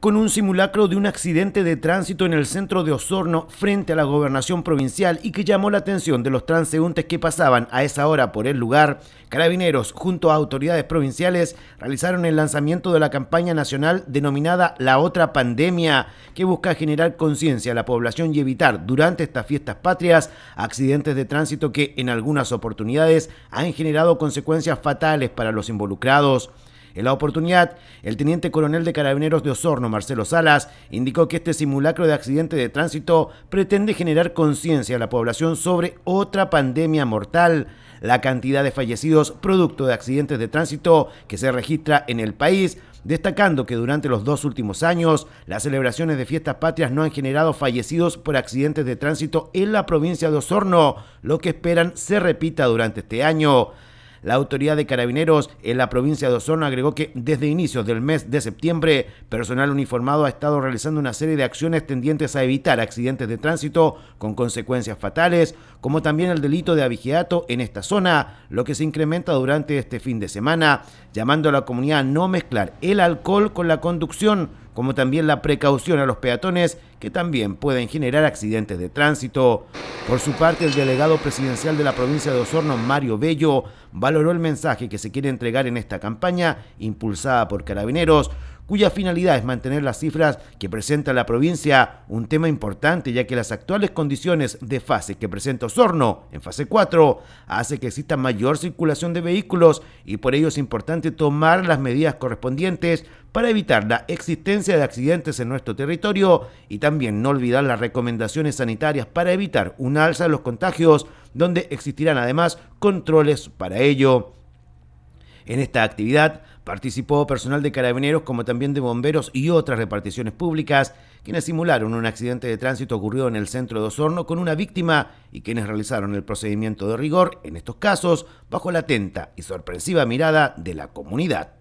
con un simulacro de un accidente de tránsito en el centro de Osorno frente a la gobernación provincial y que llamó la atención de los transeúntes que pasaban a esa hora por el lugar. Carabineros, junto a autoridades provinciales, realizaron el lanzamiento de la campaña nacional denominada La Otra Pandemia, que busca generar conciencia a la población y evitar durante estas fiestas patrias accidentes de tránsito que en algunas oportunidades han generado consecuencias fatales para los involucrados. En la oportunidad, el teniente coronel de Carabineros de Osorno, Marcelo Salas, indicó que este simulacro de accidente de tránsito pretende generar conciencia a la población sobre otra pandemia mortal. La cantidad de fallecidos producto de accidentes de tránsito que se registra en el país destacando que durante los dos últimos años las celebraciones de fiestas patrias no han generado fallecidos por accidentes de tránsito en la provincia de Osorno, lo que esperan se repita durante este año. La autoridad de carabineros en la provincia de Osorno agregó que desde inicios del mes de septiembre, personal uniformado ha estado realizando una serie de acciones tendientes a evitar accidentes de tránsito con consecuencias fatales, como también el delito de abigeato en esta zona, lo que se incrementa durante este fin de semana, llamando a la comunidad a no mezclar el alcohol con la conducción como también la precaución a los peatones que también pueden generar accidentes de tránsito. Por su parte, el delegado presidencial de la provincia de Osorno, Mario Bello, valoró el mensaje que se quiere entregar en esta campaña impulsada por carabineros, cuya finalidad es mantener las cifras que presenta la provincia, un tema importante ya que las actuales condiciones de fase que presenta Osorno en fase 4 hace que exista mayor circulación de vehículos y por ello es importante tomar las medidas correspondientes para evitar la existencia de accidentes en nuestro territorio y también no olvidar las recomendaciones sanitarias para evitar un alza de los contagios, donde existirán además controles para ello. En esta actividad participó personal de carabineros como también de bomberos y otras reparticiones públicas, quienes simularon un accidente de tránsito ocurrido en el centro de Osorno con una víctima y quienes realizaron el procedimiento de rigor, en estos casos, bajo la atenta y sorpresiva mirada de la comunidad.